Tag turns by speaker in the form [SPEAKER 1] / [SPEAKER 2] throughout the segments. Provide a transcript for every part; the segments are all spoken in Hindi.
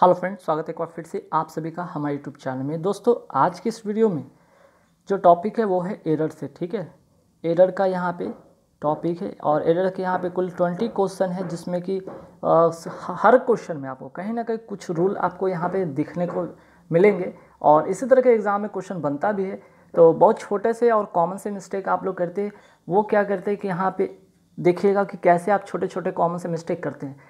[SPEAKER 1] हेलो फ्रेंड्स स्वागत है एक बार फिर से आप सभी का हमारे यूट्यूब चैनल में दोस्तों आज की इस वीडियो में जो टॉपिक है वो है एरर से ठीक है एरर का यहाँ पे टॉपिक है और एरर के यहाँ पे कुल ट्वेंटी क्वेश्चन है जिसमें कि हर क्वेश्चन में आपको कहीं ना कहीं कुछ रूल आपको यहाँ पे दिखने को मिलेंगे और इसी तरह के एग्ज़ाम में क्वेश्चन बनता भी है तो बहुत छोटे से और कॉमन से मिस्टेक आप लोग करते हैं वो क्या करते हैं कि यहाँ पर देखिएगा कि कैसे आप छोटे छोटे कॉमन से मिस्टेक करते हैं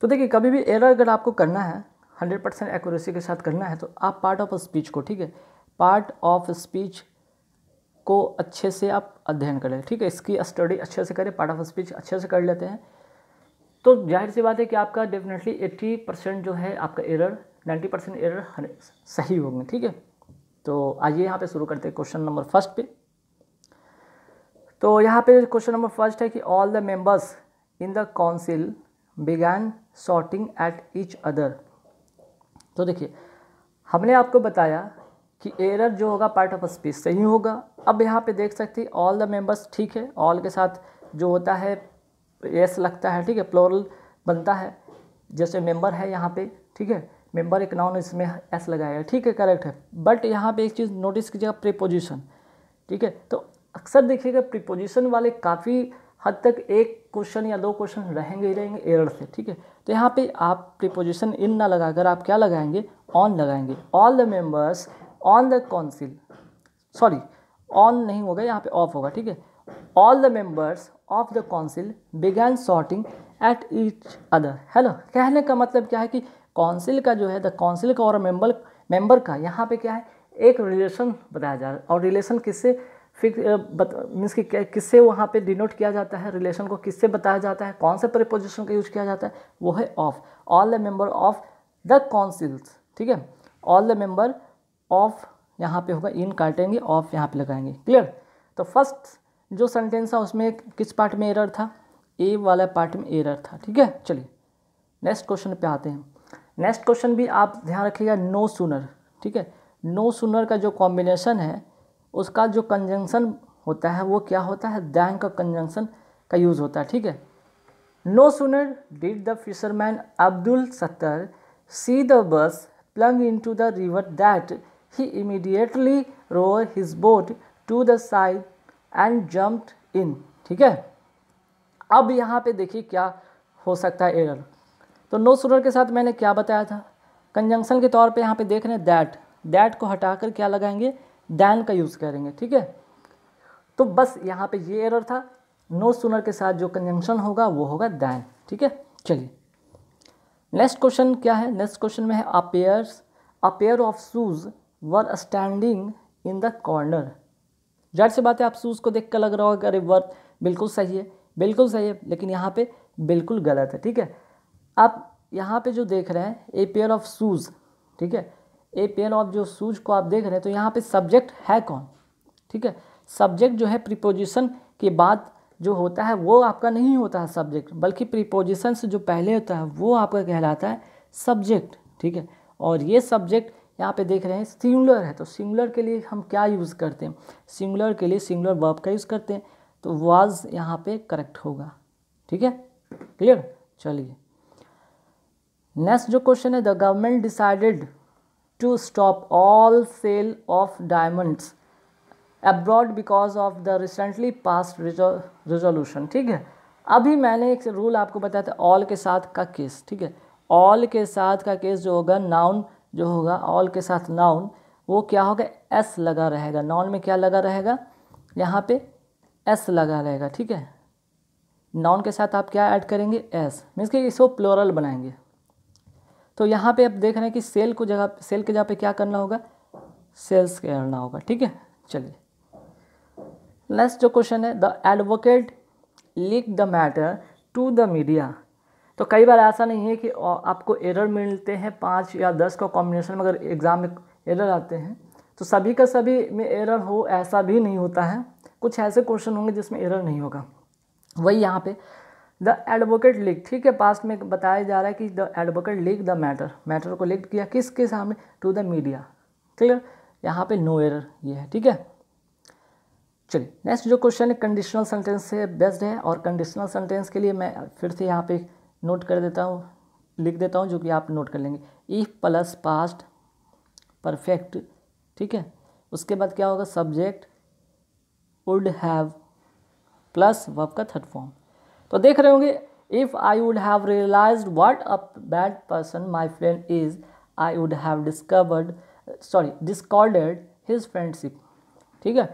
[SPEAKER 1] तो देखिए कभी भी एरर अगर आपको करना है हंड्रेड परसेंट एक्यूरेसी के साथ करना है तो आप पार्ट ऑफ स्पीच को ठीक है पार्ट ऑफ स्पीच को अच्छे से आप अध्ययन करें ठीक है इसकी स्टडी अच्छे से करें पार्ट ऑफ स्पीच अच्छे से कर लेते हैं तो जाहिर सी बात है कि आपका डेफिनेटली एट्टी परसेंट जो है आपका एरर नाइन्टी परसेंट एरर सही होंगे ठीक है तो आइए यहाँ पे शुरू करते हैं क्वेश्चन नंबर फर्स्ट पे तो यहाँ पे क्वेश्चन नंबर फर्स्ट है कि all the members in the council began shouting at each other तो देखिए हमने आपको बताया कि एरर जो होगा पार्ट ऑफ स्पीच सही होगा अब यहाँ पे देख सकते हैं ऑल द मेंबर्स ठीक है ऑल के साथ जो होता है एस लगता है ठीक है प्लोरल बनता है जैसे मेंबर है यहाँ पे ठीक है मेंबर एक नाउन इसमें एस लगाया ठीक है करेक्ट है बट यहाँ पे एक चीज़ नोटिस कीजिएगा प्रीपोजिशन ठीक है तो अक्सर देखिएगा प्रीपोजिशन वाले काफ़ी हद तक एक क्वेश्चन या दो क्वेश्चन रहेंगे ही रहेंगे एरर से ठीक है तो यहाँ पे आप प्रिपोजिशन इन ना लगाकर आप क्या लगाएंगे ऑन लगाएंगे all the members on the council sorry on नहीं होगा यहाँ पे ऑफ होगा ठीक है all the members of the council began sorting at each other है ना कहने का मतलब क्या है कि काउंसिल का जो है द काउंसिल का और मेंबर मेंबर का यहाँ पे क्या है एक रिलेशन बताया जा रहा है और रिलेशन किससे फिक्स मीन्स कि किससे वहाँ पे डिनोट किया जाता है रिलेशन को किससे बताया जाता है कौन से प्रिपोजिशन का यूज़ किया जाता है वो है of all the member of the councils ठीक है ऑल द मेंबर ऑफ यहाँ पे होगा इन काटेंगे ऑफ यहाँ पे लगाएंगे क्लियर तो फर्स्ट जो सेंटेंस था उसमें किस पार्ट में एरर था ए वाला पार्ट में एरर था ठीक है चलिए नेक्स्ट क्वेश्चन पे आते हैं नेक्स्ट क्वेश्चन भी आप ध्यान रखिएगा नो सुनर ठीक है नो सुनर का जो कॉम्बिनेशन है उसका जो कंजंक्शन होता है वो क्या होता है दैन का कंजंक्शन का यूज़ होता है ठीक है no sooner did the fisherman Abdul Sattar see the bus plunge into the river that he immediately rowed his boat to the side and jumped in ठीक है अब यहाँ पे देखिए क्या हो सकता है एरर तो नो सुनर के साथ मैंने क्या बताया था कंजंक्शन के तौर पे यहाँ पे देख रहे हैं दैट दैट को हटाकर क्या लगाएंगे दैन का यूज़ करेंगे ठीक है तो बस यहाँ पे ये एरर था नो सुनर के साथ जो कंजंक्शन होगा वो होगा दैन ठीक है चलिए नेक्स्ट क्वेश्चन क्या है नेक्स्ट क्वेश्चन में है a pairs a pair of shoes were standing in the corner जाहिर सी बात है आप शूज़ को देख कर लग रहा होगा अरे वर बिल्कुल सही है बिल्कुल सही है लेकिन यहाँ पे बिल्कुल गलत है ठीक है आप यहाँ पे जो देख रहे हैं ए पेयर ऑफ शूज़ ठीक है ए पेन ऑफ जो सूज को आप देख रहे हैं तो यहाँ पे सब्जेक्ट है कौन ठीक है सब्जेक्ट जो है प्रीपोजिशन के बाद जो होता है वो आपका नहीं होता है सब्जेक्ट बल्कि प्रीपोजिशन से जो पहले होता है वो आपका कहलाता है सब्जेक्ट ठीक है और ये सब्जेक्ट यहाँ पे देख रहे हैं सिंगुलर है तो सिंगुलर के लिए हम क्या यूज़ करते हैं सिंगुलर के लिए सिंगुलर वर्ब का यूज़ करते हैं तो वाज यहाँ पे करेक्ट होगा ठीक है क्लियर चलिए नेक्स्ट जो क्वेश्चन है the government decided to stop all sale of diamonds abroad because of the recently passed resolution ठीक है अभी मैंने एक रूल आपको बताया था ऑल के साथ का केस ठीक है ऑल के साथ का केस जो होगा नाउन जो होगा ऑल के साथ नाउन वो क्या होगा एस लगा रहेगा नाउन में क्या लगा रहेगा यहाँ पे एस लगा रहेगा ठीक है नाउन के साथ आप क्या ऐड करेंगे एस मीन्स कि इसको प्लोरल बनाएंगे तो यहाँ पे आप देख रहे हैं कि सेल को जगह सेल के जगह पे क्या करना होगा सेल्स करना होगा ठीक है चलिए नेक्स्ट जो क्वेश्चन है the advocate leak the matter to the media तो कई बार ऐसा नहीं है कि आपको एरर मिलते हैं पाँच या दस का कॉम्बिनेशन में अगर एग्ज़ाम में एरर आते हैं तो सभी का सभी में एरर हो ऐसा भी नहीं होता है कुछ ऐसे क्वेश्चन होंगे जिसमें एरर नहीं होगा वही यहाँ पे द एडवोकेट लीग ठीक है पास्ट में बताया जा रहा है कि the advocate leak the matter matter को लिख किया किसके सामने टू द मीडिया क्लियर यहाँ पे नो एरर ये है ठीक है चलिए नेक्स्ट जो क्वेश्चन है कंडीशनल सेंटेंस से बेस्ड है और कंडीशनल सेंटेंस के लिए मैं फिर से यहाँ पे नोट कर देता हूँ लिख देता हूँ जो कि आप नोट कर लेंगे इफ़ प्लस पास्ट परफेक्ट ठीक है उसके बाद क्या होगा subject would have plus verb का थर्ड फॉर्म तो देख रहे होंगे if I would have realize what a bad person my friend is I would have discovered sorry discarded his friendship ठीक है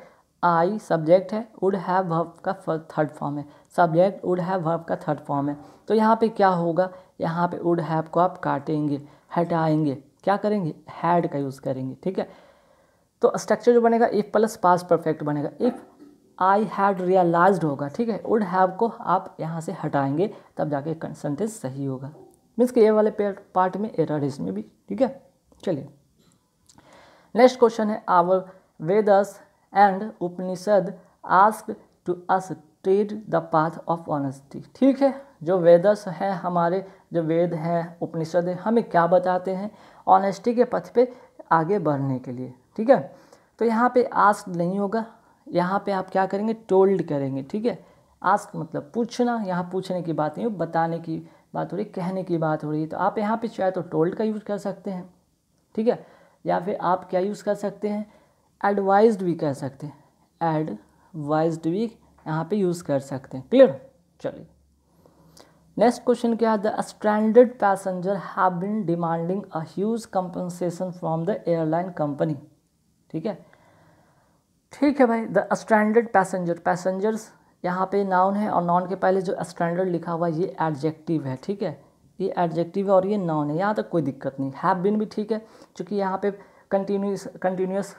[SPEAKER 1] आई सब्जेक्ट है वुड हैव वर्ब का थर्ड फॉर्म है सब्जेक्ट वुड हैव वर्ब का थर्ड फॉर्म है तो यहाँ पे क्या होगा यहाँ पे वुड हैव को आप काटेंगे हटाएंगे क्या करेंगे हैड का यूज़ करेंगे ठीक है तो स्ट्रक्चर जो बनेगा इफ़ प्लस पास परफेक्ट बनेगा इफ़ आई हैड रियलाइज होगा ठीक है वुड हैव को आप यहाँ से हटाएंगे तब जाके सेंटेंस सही होगा मीन्स के ये वाले पार्ट में एरर इसमें भी ठीक है चलिए नेक्स्ट क्वेश्चन है our Vedas and Upanishad ask to us tread the path of honesty ठीक है जो वेदस हैं हमारे जो वेद हैं उपनिषद हैं हमें क्या बताते हैं ऑनेस्टी के पथ पे आगे बढ़ने के लिए ठीक है तो यहाँ पे आस्क नहीं होगा यहाँ पे आप क्या करेंगे टोल्ड करेंगे ठीक है आस्क मतलब पूछना यहाँ पूछने की बात नहीं हो बताने की बात हो रही कहने की बात हो रही है तो आप यहाँ पे चाहे तो टोल्ड का यूज़ कर सकते हैं ठीक है या फिर आप क्या यूज़ कर सकते हैं एडवाइज भी कह सकते हैं एडवाइज भी यहाँ पे यूज़ कर सकते हैं क्लियर चलिए नेक्स्ट क्वेश्चन क्या है the standard passenger have been demanding a huge compensation from the airline company ठीक है ठीक है भाई द स्टैंडर्ड पैसेंजर पैसेंजर्स यहाँ पे नाउन है और नाउन के पहले जो स्टैंडर्ड लिखा हुआ है ये एडजेक्टिव है ठीक है ये एडजेक्टिव है और ये नाउन है यहाँ तक कोई दिक्कत नहीं हैव बिन भी ठीक है क्योंकि यहाँ पे कंटिन्यूस कंटिन्यूस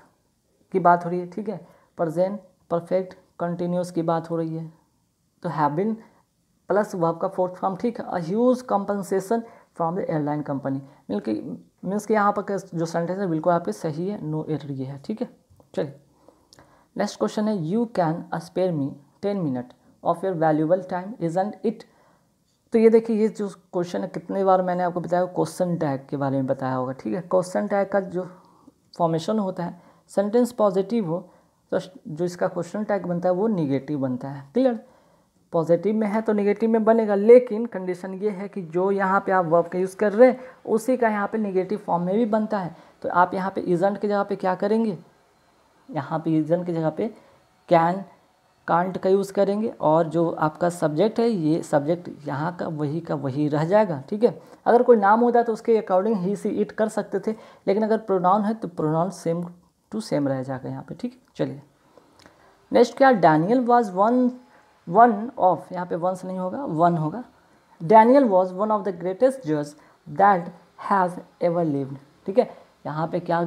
[SPEAKER 1] की बात हो रही है ठीक है प्रजेंट परफेक्ट कंटिन्यूस की बात हो रही है तो हैव बिन प्लस वर्ब का फोर्थ फॉर्म ठीक है huge compensation from the airline company मिल मीन्स कि यहाँ पर जो सेंटेंस है बिल्कुल आपके सही है नो एर ये है ठीक है चलिए नेक्स्ट क्वेश्चन है you can spare me ten minute of your valuable time isn't it तो ये देखिए ये जो क्वेश्चन है कितने बार मैंने आपको बताया क्वेश्चन टैग के बारे में बताया होगा ठीक है क्वेश्चन टैग का जो फॉर्मेशन होता है सेंटेंस पॉजिटिव हो तो जो इसका क्वेश्चन टैग बनता है वो निगेटिव बनता है क्लियर पॉजिटिव में है तो निगेटिव में बनेगा लेकिन कंडीशन ये है कि जो यहाँ पे आप वर्ब का यूज़ कर रहे हैं उसी का यहाँ पे निगेटिव फॉर्म में भी बनता है तो आप यहाँ पे इजेंट की जगह पे क्या करेंगे यहाँ पे रीज़न की जगह पे कैन कांट का यूज़ करेंगे और जो आपका सब्जेक्ट है ये सब्जेक्ट यहाँ का वही का वही रह जाएगा ठीक है अगर कोई नाम होता तो उसके अकॉर्डिंग ही सी इट कर सकते थे लेकिन अगर प्रोनाउन है तो प्रोनाउन सेम टू सेम रह जाएगा यहाँ पे ठीक है चलिए नेक्स्ट क्या Daniel was one one of यहाँ पे वंस नहीं होगा वन होगा Daniel was one of the greatest जज दैट हैज़ एवर लिव्ड ठीक है यहाँ पर क्या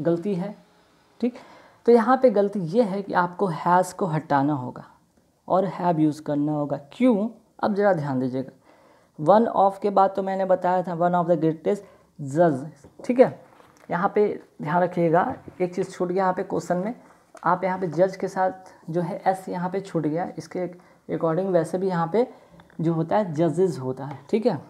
[SPEAKER 1] गलती है ठीक तो यहाँ पे गलती ये है कि आपको हैज़ को हटाना होगा और हैब यूज़ करना होगा क्यों अब ज़रा ध्यान दीजिएगा वन ऑफ के बाद तो मैंने बताया था वन ऑफ द ग्रेटेस्ट जज ठीक है यहाँ पे ध्यान रखिएगा एक चीज़ छूट गया यहाँ पे क्वेश्चन में आप यहाँ पे जज के साथ जो है एस यहाँ पे छूट गया इसके अकॉर्डिंग वैसे भी यहाँ पे जो होता है जजेज होता है ठीक है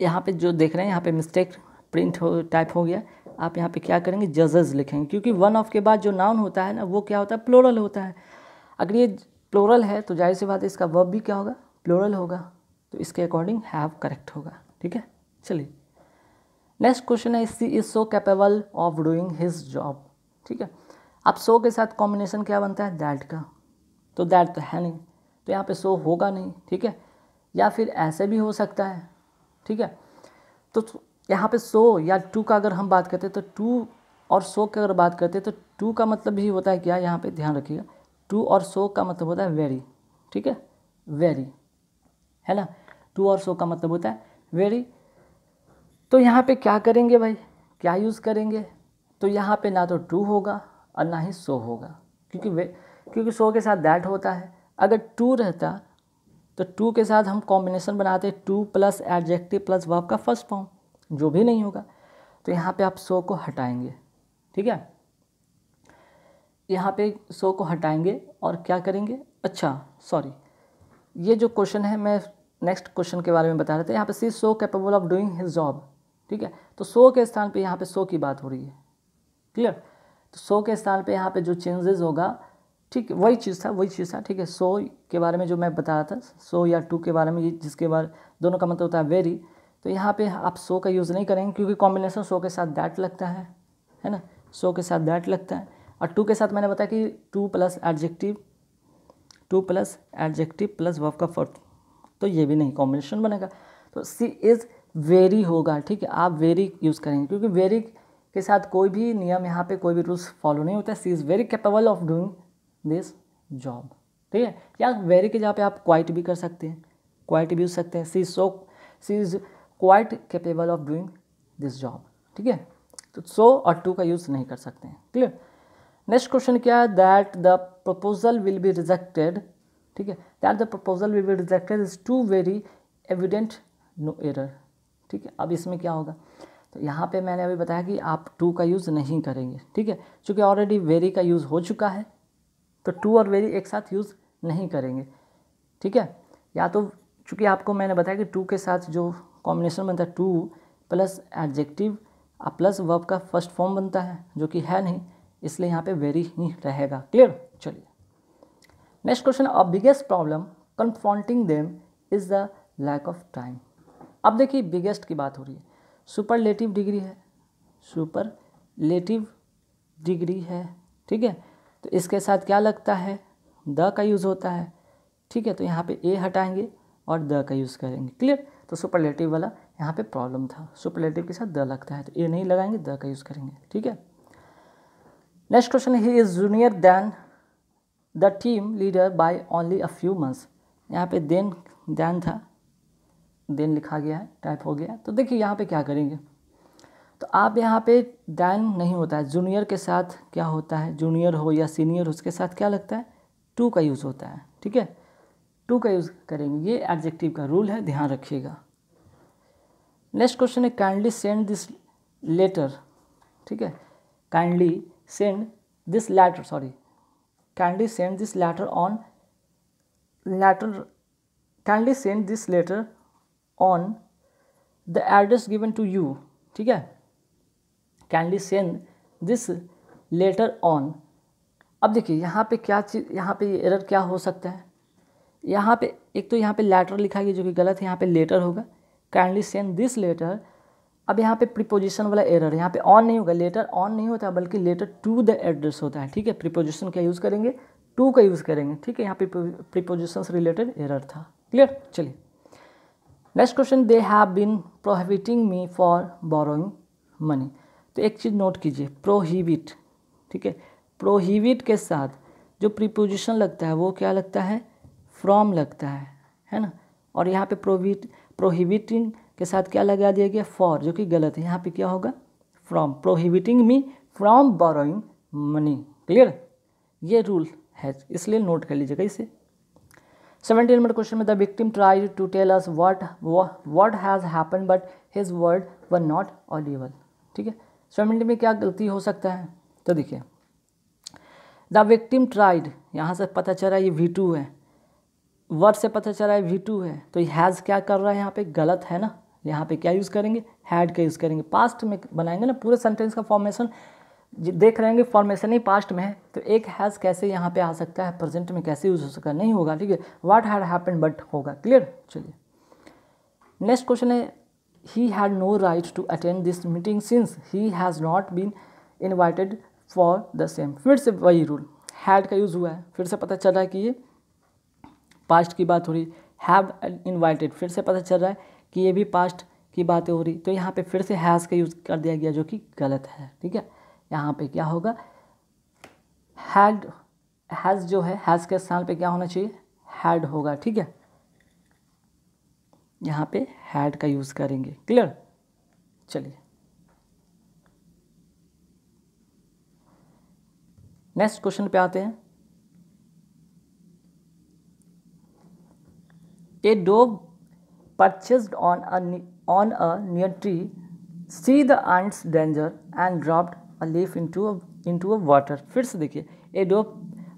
[SPEAKER 1] यहाँ पे जो देख रहे हैं यहाँ पे मिस्टेक प्रिंट हो टाइप हो गया आप यहाँ पे क्या करेंगे जजेस लिखेंगे क्योंकि वन ऑफ के बाद जो नाउन होता है ना वो क्या होता है प्लोरल होता है अगर ये प्लोरल है तो जाहिर सी बात है इसका वर्ब भी क्या होगा प्लोरल होगा तो इसके अकॉर्डिंग हैव करेक्ट होगा ठीक है चलिए नेक्स्ट क्वेश्चन है she is so capable of doing his job ठीक है अब सो के साथ कॉम्बिनेशन क्या बनता है दैट का तो दैट तो है नहीं तो यहाँ पे सो होगा नहीं ठीक है या फिर ऐसे भी हो सकता है ठीक है तो यहाँ पे सो या टू का अगर हम बात करते हैं तो टू और सो की अगर बात करते हैं तो टू का मतलब भी होता है क्या यहाँ पे ध्यान रखिएगा टू और सो का मतलब होता है वेरी ठीक है वेरी है ना टू और सो का मतलब होता है वेरी तो यहाँ पे क्या करेंगे भाई क्या यूज़ करेंगे तो यहाँ पे ना तो टू होगा और ना ही सो होगा क्योंकि वे क्योंकि सो के साथ दैट होता है अगर टू रहता तो टू के साथ हम कॉम्बिनेशन बनाते too plus adjective plus verb का फर्स्ट फॉर्म जो भी नहीं होगा तो यहाँ पे आप सो को हटाएंगे ठीक है यहाँ पे सो को हटाएंगे और क्या करेंगे अच्छा सॉरी ये जो क्वेश्चन है मैं नेक्स्ट क्वेश्चन के बारे में बता रहे थे यहाँ पे she so capable of doing his job ठीक है तो सो के स्थान पे यहाँ पे सो की बात हो रही है क्लियर तो सो के स्थान पे यहाँ पे जो चेंजेस होगा ठीक है वही चीज़ था वही चीज़ था ठीक है सो के बारे में जो मैं बता रहा था सो या टू के बारे में जिसके बारे दोनों का मतलब होता है वेरी तो यहाँ पे आप सो का यूज़ नहीं करेंगे क्योंकि कॉम्बिनेशन सो के साथ दैट लगता है है ना सो के साथ दैट लगता है और टू के साथ मैंने बताया कि too plus adjective too plus adjective plus verb का फोर्थ तो ये भी नहीं कॉम्बिनेशन बनेगा तो सी इज़ वेरी होगा ठीक है आप वेरी यूज़ करेंगे क्योंकि वेरी के साथ कोई भी नियम यहाँ पे कोई भी रूल्स फॉलो नहीं होता she is very capable of doing this job ठीक है या वेरी के जहाँ पे आप क्वाइट भी कर सकते हैं क्वाइट भी यूज सकते हैं she so she is quite capable of doing this job ठीक है तो सो और टू का यूज़ नहीं कर सकते हैं क्लियर नेक्स्ट क्वेश्चन क्या है that the proposal will be rejected ठीक है that the proposal will be rejected is too very evident no error ठीक है अब इसमें क्या होगा तो यहाँ पे मैंने अभी बताया कि आप टू का यूज़ नहीं करेंगे ठीक है क्योंकि ऑलरेडी वेरी का यूज़ हो चुका है तो टू और वेरी एक साथ यूज़ नहीं करेंगे ठीक है या तो चूँकि आपको मैंने बताया कि टू के साथ जो कॉम्बिनेशन बनता है too plus adjective plus verb का फर्स्ट फॉर्म बनता है जो कि है नहीं इसलिए यहाँ पे वेरी ही रहेगा क्लियर चलिए next question a biggest problem confronting them is the lack of time अब देखिए बिगेस्ट की बात हो रही है सुपरलेटिव डिग्री है सुपरलेटिव डिग्री है ठीक है तो इसके साथ क्या लगता है द का यूज़ होता है ठीक है तो यहाँ पे ए हटाएंगे और द का यूज़ करेंगे क्लियर तो सुपरलेटिव वाला यहाँ पे प्रॉब्लम था सुपरलेटिव के साथ द लगता है तो ये नहीं लगाएंगे द का यूज़ करेंगे ठीक है next question he is junior than the team leader by only a few months यहाँ पे देन दैन था देन लिखा गया है टाइप हो गया तो देखिए यहाँ पे क्या करेंगे तो आप यहाँ पे दैन नहीं होता है जूनियर के साथ क्या होता है जूनियर हो या सीनियर उसके साथ क्या लगता है टू का यूज़ होता है ठीक है टू का यूज़ करेंगे ये एडजेक्टिव का रूल है ध्यान रखिएगा नेक्स्ट क्वेश्चन है काइंडली सेंड दिस लेटर ठीक है kindly send this letter sorry kindly send this letter on letter kindly send this letter on the address given to you ठीक है kindly send this letter on अब देखिए यहाँ पे क्या चीज़ यहाँ पे एरर क्या हो सकता है यहाँ पे एक तो यहाँ पे लेटर लिखा गया जो कि गलत है यहाँ पे लेटर होगा काइंडली सेंड दिस लेटर अब यहाँ पे प्रीपोजिशन वाला एरर यहाँ पे ऑन नहीं होगा लेटर ऑन नहीं होता बल्कि लेटर टू द एड्रेस होता है ठीक है प्रीपोजिशन का यूज़ करेंगे टू का यूज़ करेंगे ठीक है यहाँ पे प्रीपोजिशन से रिलेटेड एरर था क्लियर चलिए next question they have been prohibiting me for borrowing money तो एक चीज़ नोट कीजिए प्रोहिबिट ठीक है प्रोहिबिट के साथ जो प्रीपोजिशन लगता है वो क्या लगता है फ्रॉम लगता है है ना और यहाँ पे प्रोविट प्रोहिबिटिंग के साथ क्या लगा दिया गया फॉर जो कि गलत है यहाँ पे क्या होगा from prohibiting me from borrowing money clear ये रूल है इसलिए नोट कर लीजिएगा इसे सेवेंटीन नंबर क्वेश्चन में the victim tries to tell us what what has happen but his word were not audible ठीक है सेवेंटीन में क्या गलती हो सकता है तो देखिए द विक्टिम ट्राइड यहाँ से पता चला ये वी टू है वर्ड से पता चला है वी टू है तो हैज़ क्या कर रहा है यहाँ पे गलत है ना यहाँ पे क्या यूज़ करेंगे हैड का यूज़ करेंगे पास्ट में बनाएंगे ना पूरे सेंटेंस का फॉर्मेशन देख रहे हैं फॉर्मेशन ही पास्ट में है तो एक हैज़ कैसे यहाँ पे आ सकता है प्रेजेंट में कैसे यूज़ हो सकता है नहीं होगा ठीक है वाट हैड हैपन बट होगा क्लियर चलिए नेक्स्ट क्वेश्चन है he had no right to attend this meeting since he has not been invited for the same फिर से वही रूल हैड का यूज़ हुआ है फिर से पता चला कि ये पास्ट की बात हो रही हैव इन्वाइटेड फिर से पता चल रहा है कि ये भी पास्ट की बातें हो रही तो यहाँ पे फिर से हैज़ का यूज़ कर दिया गया जो कि गलत है ठीक है यहाँ पे क्या होगा हैड हैज़ जो है हैज़ के स्थान पे क्या होना चाहिए हैड होगा ठीक है यहाँ पे हैड का यूज़ करेंगे क्लियर चलिए नेक्स्ट क्वेश्चन पे आते हैं a dove purchased on a on a near tree, see the ant's danger and dropped into into a into a फिर से देखिए ए डो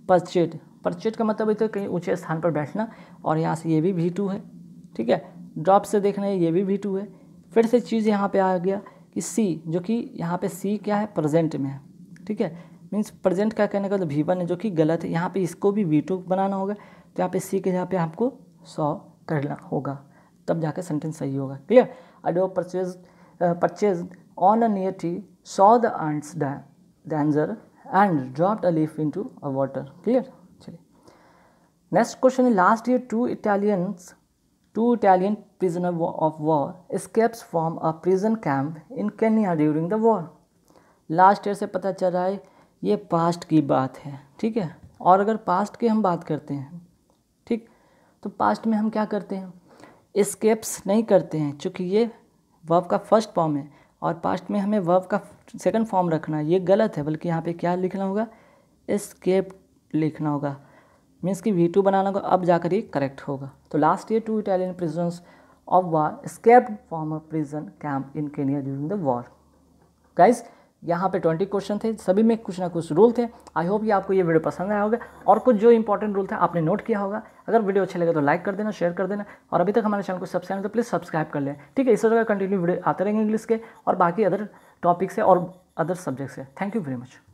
[SPEAKER 1] परचेट परचेट का मतलब होता कहीं ऊंचे स्थान पर बैठना और यहाँ से ये भी वी टू है ठीक है ड्रॉप से देखना है ये भी वी टू है फिर से चीज़ यहाँ पे आ गया कि सी जो कि यहाँ पे सी क्या है प्रेजेंट में है ठीक है मीन्स प्रेजेंट का कहने का तो वी वन है जो कि गलत है यहाँ पे इसको भी वी टू बनाना होगा तो यहाँ पे सी के जहाँ पे आपको सौ करना होगा तब जाके सेंटेंस सही होगा clear a dove purchase purchase on a tree saw the ant's danger and dropped a leaf into a water clear चलिए नेक्स्ट क्वेश्चन है last year two Italians two Italian prisoner of war escapes from a prison camp in Kenya during the war last year से पता चल रहा है ये पास्ट की बात है ठीक है और अगर पास्ट की हम बात करते हैं तो पास्ट में हम क्या करते हैं स्केप्स नहीं करते हैं चूँकि ये वर्व का फर्स्ट फॉर्म है और पास्ट में हमें वर्व का सेकंड फॉर्म रखना है ये गलत है बल्कि यहाँ पे क्या लिखना होगा स्केप लिखना होगा मीन्स कि वी टू बनाना होगा अब जाकर ये करेक्ट होगा तो last year two Italian prison of war escape form prison camp in in Kenya during the war. यहाँ पे 20 क्वेश्चन थे सभी में कुछ ना कुछ रूल थे आई होप ये आपको ये वीडियो पसंद आया होगा और कुछ जो इंपॉर्टेंट रूल थे आपने नोट किया होगा अगर वीडियो अच्छे लगे तो लाइक कर देना शेयर कर देना और अभी तक हमारे चैनल को सब्सक्राइब तो प्लीज़ सब्सक्राइब कर लें ठीक है इस तरह कंटिन्यू वीडियो आते रहेंगे इंग्लिश के और बाकी अदर टॉपिक से और अदर सब्जेक्ट से थैंक यू वेरी मच